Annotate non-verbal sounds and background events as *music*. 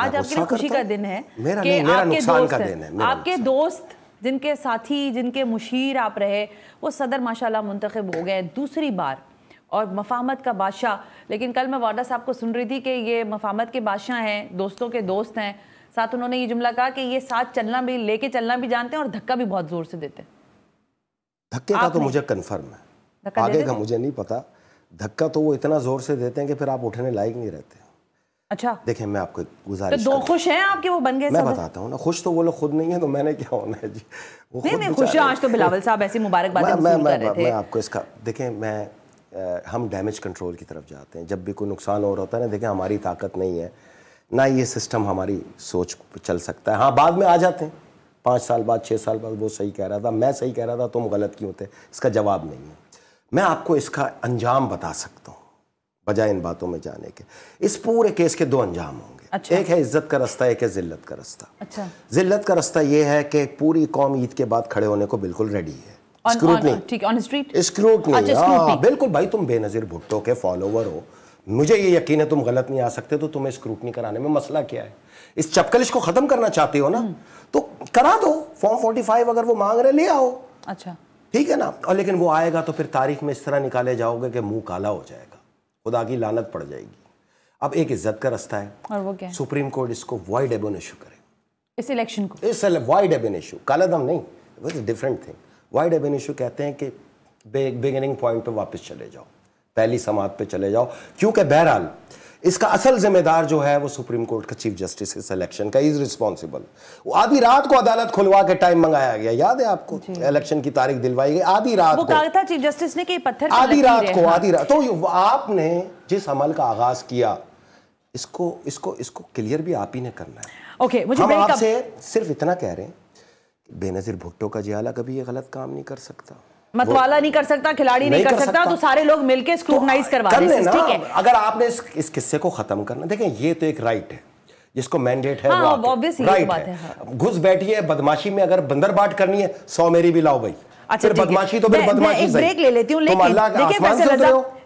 आज आपके लिए खुशी का दिन है मेरा आपके दोस्त है आपके दोस्त जिनके साथी जिनके मुशीर आप रहे वो सदर माशाल्लाह मुंतखब हो गए दूसरी बार और मफामत का बादशाह लेकिन कल मैं वाडा साहब को सुन रही थी कि ये मफामत के बादशाह हैं दोस्तों के दोस्त हैं साथ उन्होंने ये जुमला कहा कि ये साथ चलना भी लेके चलना भी जानते हैं और धक्का भी बहुत ज़ोर से देते हैं धक्के का तो मुझे कन्फर्म है आगे का मुझे नहीं पता धक्का तो वो इतना ज़ोर से देते हैं कि फिर आप उठने लायक नहीं रहते अच्छा देखें मैं आपको तो गुजारिश तो दो खुश हैं आपके वो बन गए मैं बताता हूँ ना खुश तो वो लोग खुद नहीं है तो मैंने क्या होना है जी वो नहीं नहीं खुश आज तो बिलावल *laughs* साहब ऐसी मुबारकबाद मैं मैं मैं मैं, मैं आपको इसका देखें मैं आ, हम डैमेज कंट्रोल की तरफ जाते हैं जब भी कोई नुकसान हो रहा होता है ना देखें हमारी ताकत नहीं है ना ये सिस्टम हमारी सोच चल सकता है हाँ बाद में आ जाते हैं पाँच साल बाद छः साल बाद वो सही कह रहा था मैं सही कह रहा था तुम गलत क्यों थे इसका जवाब नहीं है मैं आपको इसका अंजाम बता सकता बजाय इन बातों में जाने के इस पूरे केस के दो अंजाम होंगे अच्छा। एक है इज्जत का रास्ता एक है जिल्लत का रास्ता अच्छा जिल्लत का रास्ता यह है कि पूरी कौम ईद के बाद खड़े होने को बिल्कुल रेडी है स्क्रूटनी अच्छा, स्क्रूटनी हाँ, बिल्कुल भाई तुम बेनजीर भुट्टो के फॉलोवर हो मुझे ये यकीन है तुम गलत नहीं आ सकते तो तुम्हें स्क्रूटनी कराने में मसला क्या है इस चपकलिश को खत्म करना चाहते हो ना हम्म। तो करा दो फॉर्म फोर्टी फाइव अगर वो मांग रहे ले आओ अच्छा ठीक है ना और लेकिन वो आएगा तो फिर तारीख में इस तरह निकाले जाओगे कि मुंह काला हो जाएगा खुदा की लानत पड़ जाएगी अब एक इज्जत का रास्ता है और वो क्या सुप्रीम कोर्ट इसको वाइड एबोन इशू करे इस इलेक्शन को इस वाइड एबन इशू कल दम नहीं बस डिफरेंट थिंग वाइड एबन इशू कहते हैं कि बिगिनिंग पॉइंट पर वापस चले जाओ पहली समाज पे चले जाओ क्योंकि बहरहाल इसका असल जिम्मेदार जो है वो सुप्रीम कोर्ट का चीफ जस्टिस इस इलेक्शन का इज रिस्पॉन्सिबल आधी रात को अदालत खुलवा के टाइम मंगाया गया याद है आपको इलेक्शन की तारीख दिलवाई गई आधी रात वो को था चीफ जस्टिस ने कि पत्थर आधी रात को हाँ। आधी रात तो आपने जिस अमल का आगाज किया इसको इसको इसको क्लियर भी आप ही ने करना है ओके okay, मुझे आपसे सिर्फ इतना कह रहे हैं बेनजीर भुट्टो का जियाला कभी ये गलत काम नहीं कर सकता मतवाला नहीं कर सकता खिलाड़ी नहीं, नहीं कर, कर सकता, सकता तो सारे लोग मिलके स्क्रूटनाइज तो करवा कर ठीक है अगर आपने इस, इस किस्से को खत्म करना देखें ये तो एक राइट है जिसको मैंडेट है हाँ, राइट है हाँ। घुस बैठिए बदमाशी में अगर बंदर बाट करनी है सौ मेरी भी लाओ भाई अच्छा बदमाशी तो फिर बदमाशी ब्रेक ले लेती हूँ लेकिन